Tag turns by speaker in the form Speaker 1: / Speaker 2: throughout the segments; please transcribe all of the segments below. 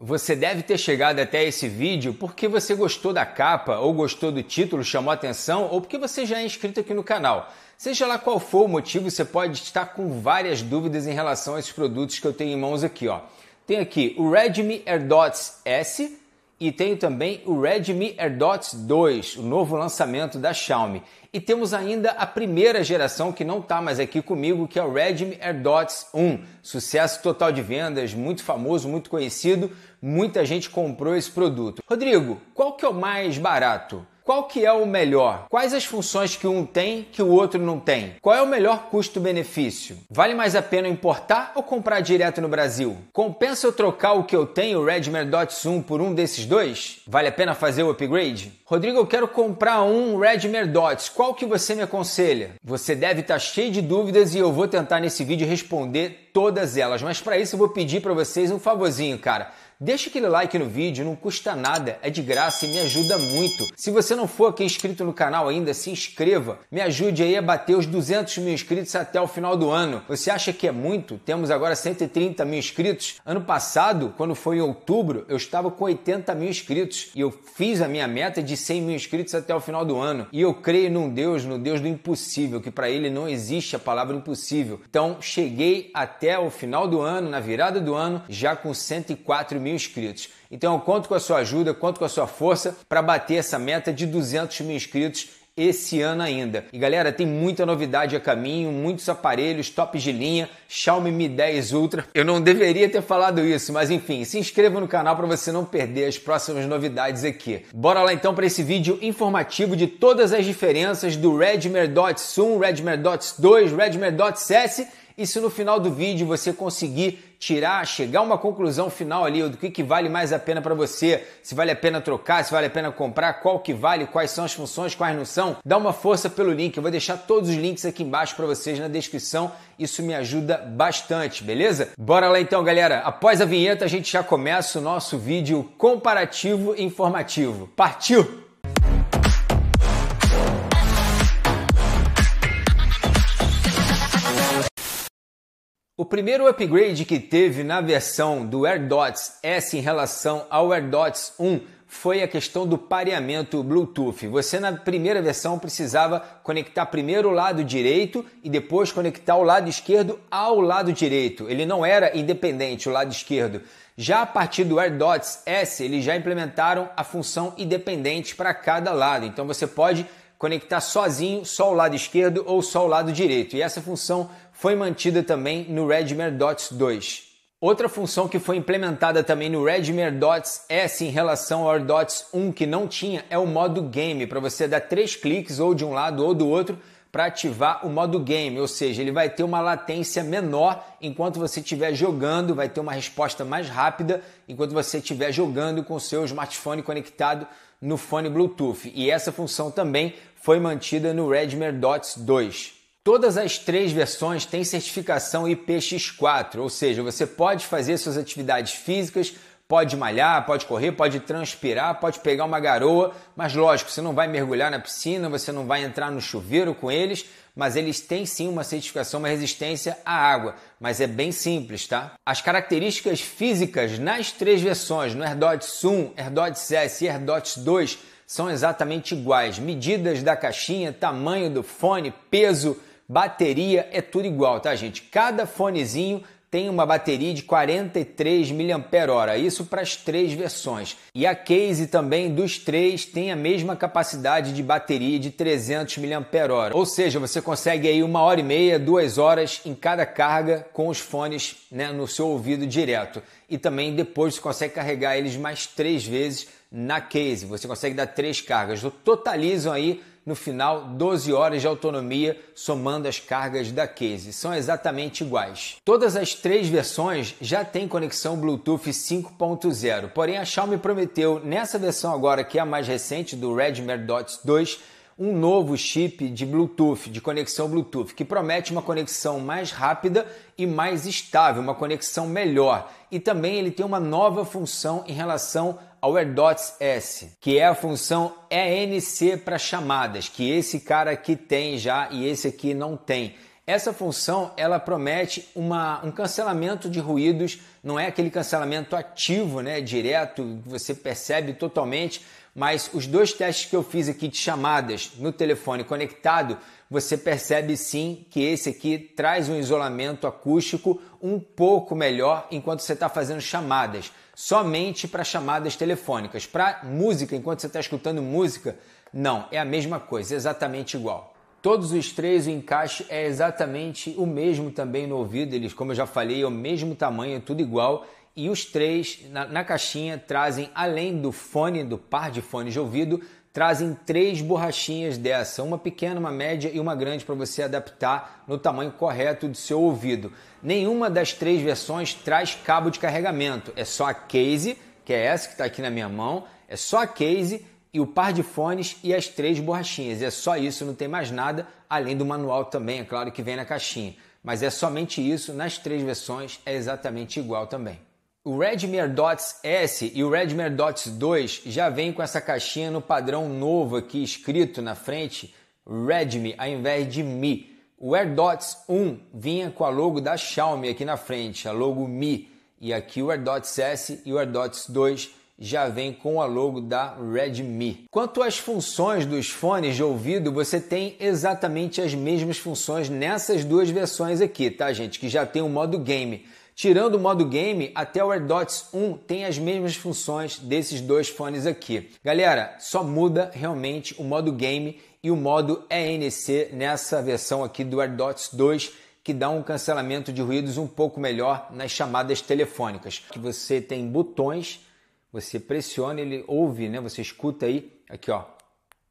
Speaker 1: Você deve ter chegado até esse vídeo porque você gostou da capa, ou gostou do título, chamou atenção, ou porque você já é inscrito aqui no canal. Seja lá qual for o motivo, você pode estar com várias dúvidas em relação a esses produtos que eu tenho em mãos aqui. Ó. Tem aqui o Redmi AirDots S e tenho também o Redmi AirDots 2, o novo lançamento da Xiaomi. E temos ainda a primeira geração que não está mais aqui comigo, que é o Redmi AirDots 1. Sucesso total de vendas, muito famoso, muito conhecido muita gente comprou esse produto. Rodrigo, qual que é o mais barato? Qual que é o melhor? Quais as funções que um tem que o outro não tem? Qual é o melhor custo-benefício? Vale mais a pena importar ou comprar direto no Brasil? Compensa eu trocar o que eu tenho, o Redmi Dot 1, por um desses dois? Vale a pena fazer o upgrade? Rodrigo, eu quero comprar um Redmi Dots. Qual que você me aconselha? Você deve estar tá cheio de dúvidas e eu vou tentar nesse vídeo responder todas elas, mas para isso eu vou pedir para vocês um favorzinho, cara Deixa aquele like no vídeo, não custa nada, é de graça e me ajuda muito. Se você não for aqui inscrito no canal ainda, se inscreva. Me ajude aí a bater os 200 mil inscritos até o final do ano. Você acha que é muito? Temos agora 130 mil inscritos. Ano passado, quando foi em outubro, eu estava com 80 mil inscritos e eu fiz a minha meta de 100 mil inscritos até o final do ano. E eu creio num Deus, no Deus do impossível, que para ele não existe a palavra impossível. Então, cheguei até o final do ano, na virada do ano, já com 104 mil mil inscritos. Então eu conto com a sua ajuda, conto com a sua força para bater essa meta de 200 mil inscritos esse ano ainda. E galera, tem muita novidade a caminho, muitos aparelhos tops de linha, Xiaomi Mi 10 Ultra. Eu não deveria ter falado isso, mas enfim, se inscreva no canal para você não perder as próximas novidades aqui. Bora lá então para esse vídeo informativo de todas as diferenças do Redmi Dot 1, Redmi Dot 2, Redmi Dot S e se no final do vídeo você conseguir tirar, chegar a uma conclusão final ali do que, que vale mais a pena para você, se vale a pena trocar, se vale a pena comprar, qual que vale, quais são as funções, quais não são, dá uma força pelo link. Eu vou deixar todos os links aqui embaixo para vocês na descrição. Isso me ajuda bastante, beleza? Bora lá então, galera. Após a vinheta, a gente já começa o nosso vídeo comparativo e informativo. Partiu! O primeiro upgrade que teve na versão do AirDots S em relação ao AirDots 1 foi a questão do pareamento Bluetooth. Você na primeira versão precisava conectar primeiro o lado direito e depois conectar o lado esquerdo ao lado direito. Ele não era independente o lado esquerdo. Já a partir do AirDots S, eles já implementaram a função independente para cada lado. Então você pode conectar sozinho só o lado esquerdo ou só o lado direito. E essa função foi mantida também no Redmer Dots 2. Outra função que foi implementada também no Redmer Dots é, S assim, em relação ao Dots 1 que não tinha é o modo game, para você dar três cliques ou de um lado ou do outro para ativar o modo game, ou seja, ele vai ter uma latência menor enquanto você estiver jogando, vai ter uma resposta mais rápida enquanto você estiver jogando com o seu smartphone conectado no fone Bluetooth. E essa função também foi mantida no Redmer Dots 2. Todas as três versões têm certificação IPX4, ou seja, você pode fazer suas atividades físicas, pode malhar, pode correr, pode transpirar, pode pegar uma garoa, mas lógico, você não vai mergulhar na piscina, você não vai entrar no chuveiro com eles, mas eles têm sim uma certificação, uma resistência à água, mas é bem simples, tá? As características físicas nas três versões, no AirDots 1, AirDots S e AirDots 2, são exatamente iguais. Medidas da caixinha, tamanho do fone, peso, bateria, é tudo igual, tá, gente? Cada fonezinho tem uma bateria de 43 mAh, isso para as três versões. E a case também dos três tem a mesma capacidade de bateria de 300 mAh, ou seja, você consegue aí uma hora e meia, duas horas em cada carga com os fones né, no seu ouvido direto. E também depois você consegue carregar eles mais três vezes na case, você consegue dar três cargas. Totalizam aí no final 12 horas de autonomia somando as cargas da case. São exatamente iguais. Todas as três versões já têm conexão Bluetooth 5.0, porém a Xiaomi prometeu nessa versão agora que é a mais recente do Redmi Dots 2 um novo chip de Bluetooth, de conexão Bluetooth, que promete uma conexão mais rápida e mais estável, uma conexão melhor. E também ele tem uma nova função em relação s que é a função ENC para chamadas, que esse cara aqui tem já e esse aqui não tem. Essa função ela promete uma, um cancelamento de ruídos, não é aquele cancelamento ativo, né, direto, você percebe totalmente, mas os dois testes que eu fiz aqui de chamadas no telefone conectado, você percebe sim que esse aqui traz um isolamento acústico um pouco melhor enquanto você está fazendo chamadas somente para chamadas telefônicas. Para música, enquanto você está escutando música, não, é a mesma coisa, exatamente igual. Todos os três, o encaixe é exatamente o mesmo também no ouvido, eles, como eu já falei, é o mesmo tamanho, é tudo igual. E os três na, na caixinha trazem, além do fone, do par de fones de ouvido, trazem três borrachinhas dessa, uma pequena, uma média e uma grande para você adaptar no tamanho correto do seu ouvido. Nenhuma das três versões traz cabo de carregamento, é só a case, que é essa que está aqui na minha mão, é só a case e o par de fones e as três borrachinhas. É só isso, não tem mais nada, além do manual também, é claro que vem na caixinha. Mas é somente isso, nas três versões é exatamente igual também. O Redmi Air Dots S e o Redmi Air Dots 2 já vêm com essa caixinha no padrão novo aqui escrito na frente, Redmi ao invés de Mi. O Air 1 vinha com a logo da Xiaomi aqui na frente, a logo Mi. E aqui o Air S e o Air 2 já vem com a logo da Redmi. Quanto às funções dos fones de ouvido, você tem exatamente as mesmas funções nessas duas versões aqui, tá, gente? Que já tem o modo game. Tirando o modo game, até o AirDots 1 tem as mesmas funções desses dois fones aqui. Galera, só muda realmente o modo game e o modo ENC nessa versão aqui do AirDots 2, que dá um cancelamento de ruídos um pouco melhor nas chamadas telefônicas. Que você tem botões, você pressiona, ele ouve, né? Você escuta aí, aqui ó,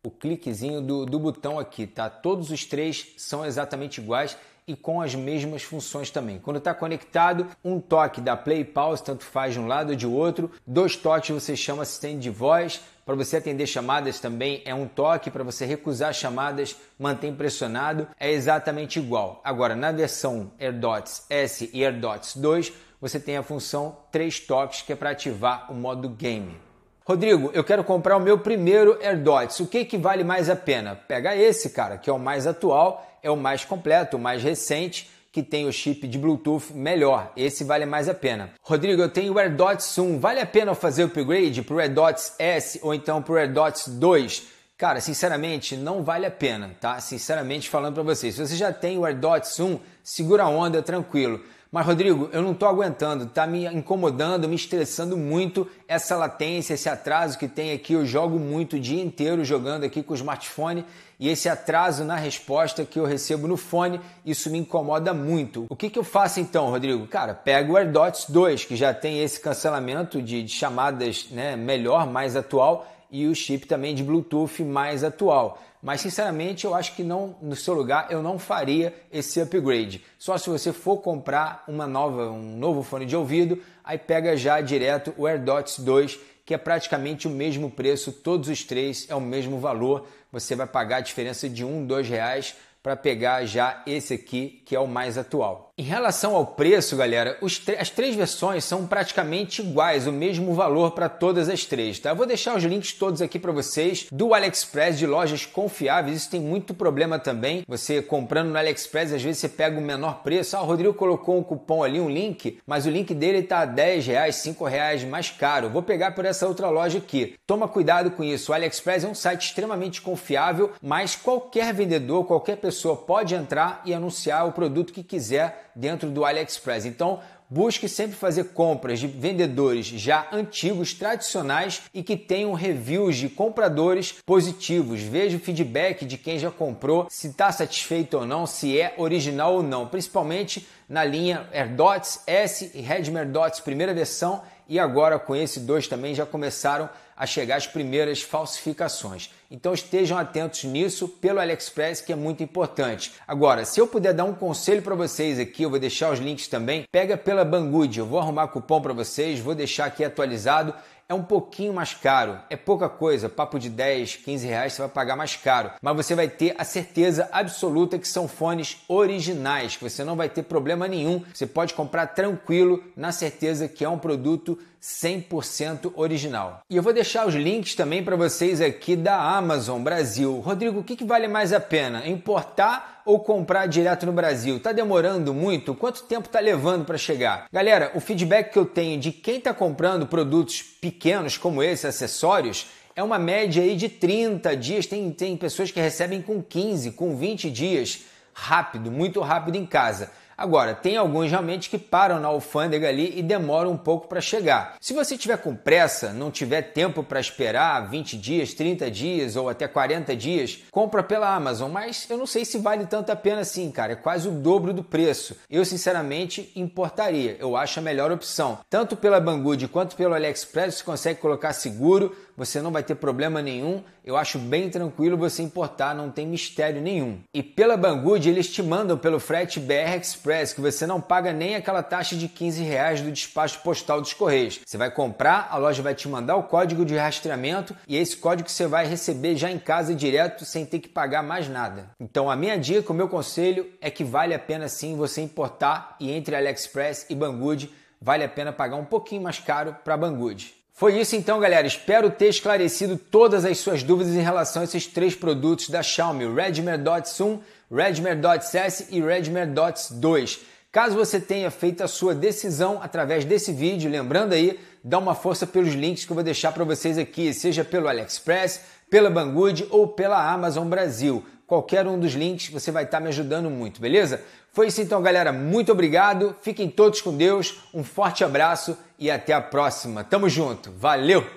Speaker 1: o cliquezinho do, do botão aqui, tá? Todos os três são exatamente iguais e com as mesmas funções também. Quando está conectado, um toque da play pause, tanto faz de um lado ou de outro, dois toques você chama assistente de voz, para você atender chamadas também é um toque, para você recusar chamadas, mantém pressionado, é exatamente igual. Agora, na versão AirDots S e AirDots 2, você tem a função três toques que é para ativar o modo game. Rodrigo, eu quero comprar o meu primeiro AirDots. O que, que vale mais a pena? Pega esse, cara, que é o mais atual é o mais completo, o mais recente, que tem o chip de Bluetooth melhor. Esse vale mais a pena. Rodrigo, eu tenho o AirDots 1. Vale a pena fazer o upgrade para o AirDots S ou então para o AirDots 2? Cara, sinceramente, não vale a pena, tá? Sinceramente falando para vocês. Se você já tem o AirDots 1, segura a onda, tranquilo. Mas, Rodrigo, eu não estou aguentando, tá me incomodando, me estressando muito essa latência, esse atraso que tem aqui. Eu jogo muito o dia inteiro jogando aqui com o smartphone e esse atraso na resposta que eu recebo no fone, isso me incomoda muito. O que, que eu faço então, Rodrigo? Cara, pego o AirDots 2, que já tem esse cancelamento de, de chamadas né, melhor, mais atual, e o chip também de Bluetooth mais atual. Mas sinceramente, eu acho que não no seu lugar eu não faria esse upgrade. Só se você for comprar uma nova, um novo fone de ouvido, aí pega já direto o AirDots 2 que é praticamente o mesmo preço, todos os três é o mesmo valor. Você vai pagar a diferença de um, dois reais para pegar já esse aqui, que é o mais atual. Em relação ao preço, galera, as três versões são praticamente iguais, o mesmo valor para todas as três, tá? Eu vou deixar os links todos aqui para vocês do AliExpress, de lojas confiáveis, isso tem muito problema também. Você comprando no AliExpress, às vezes você pega o menor preço. Ah, o Rodrigo colocou um cupom ali, um link, mas o link dele está a 10 reais, 5 reais mais caro. Vou pegar por essa outra loja aqui. Toma cuidado com isso, o AliExpress é um site extremamente confiável, mas qualquer vendedor, qualquer pessoa pessoa pode entrar e anunciar o produto que quiser dentro do AliExpress. Então, busque sempre fazer compras de vendedores já antigos, tradicionais e que tenham reviews de compradores positivos. Veja o feedback de quem já comprou, se está satisfeito ou não, se é original ou não, principalmente na linha AirDots S e Redmer Dots, primeira versão e agora com esse dois também já começaram a chegar as primeiras falsificações. Então estejam atentos nisso pelo AliExpress, que é muito importante. Agora, se eu puder dar um conselho para vocês aqui, eu vou deixar os links também. Pega pela Banggood, eu vou arrumar cupom para vocês, vou deixar aqui atualizado é um pouquinho mais caro. É pouca coisa, papo de 10, 15 reais você vai pagar mais caro. Mas você vai ter a certeza absoluta que são fones originais, que você não vai ter problema nenhum. Você pode comprar tranquilo, na certeza que é um produto 100% original. E eu vou deixar os links também para vocês aqui da Amazon Brasil. Rodrigo, o que, que vale mais a pena? Importar ou comprar direto no Brasil? Tá demorando muito? Quanto tempo tá levando para chegar? Galera, o feedback que eu tenho de quem tá comprando produtos pequenos como esse, acessórios, é uma média aí de 30 dias. Tem, tem pessoas que recebem com 15, com 20 dias. Rápido, muito rápido em casa. Agora, tem alguns realmente que param na alfândega ali e demoram um pouco para chegar. Se você tiver com pressa, não tiver tempo para esperar 20 dias, 30 dias ou até 40 dias, compra pela Amazon, mas eu não sei se vale tanto a pena assim, cara, é quase o dobro do preço. Eu sinceramente importaria, eu acho a melhor opção. Tanto pela Banggood quanto pelo AliExpress você consegue colocar seguro, você não vai ter problema nenhum. Eu acho bem tranquilo você importar, não tem mistério nenhum. E pela Banggood eles te mandam pelo frete BR Express Express que você não paga nem aquela taxa de 15 reais do despacho postal dos Correios. Você vai comprar, a loja vai te mandar o código de rastreamento e esse código você vai receber já em casa direto sem ter que pagar mais nada. Então a minha dica, o meu conselho é que vale a pena sim você importar e entre AliExpress e Banggood vale a pena pagar um pouquinho mais caro para Banggood. Foi isso então, galera. Espero ter esclarecido todas as suas dúvidas em relação a esses três produtos da Xiaomi, o Redmi Dot Redmer S e Redmer 2. Caso você tenha feito a sua decisão através desse vídeo, lembrando aí, dá uma força pelos links que eu vou deixar para vocês aqui, seja pelo AliExpress, pela Banggood ou pela Amazon Brasil. Qualquer um dos links você vai estar tá me ajudando muito, beleza? Foi isso então, galera. Muito obrigado. Fiquem todos com Deus. Um forte abraço e até a próxima. Tamo junto. Valeu!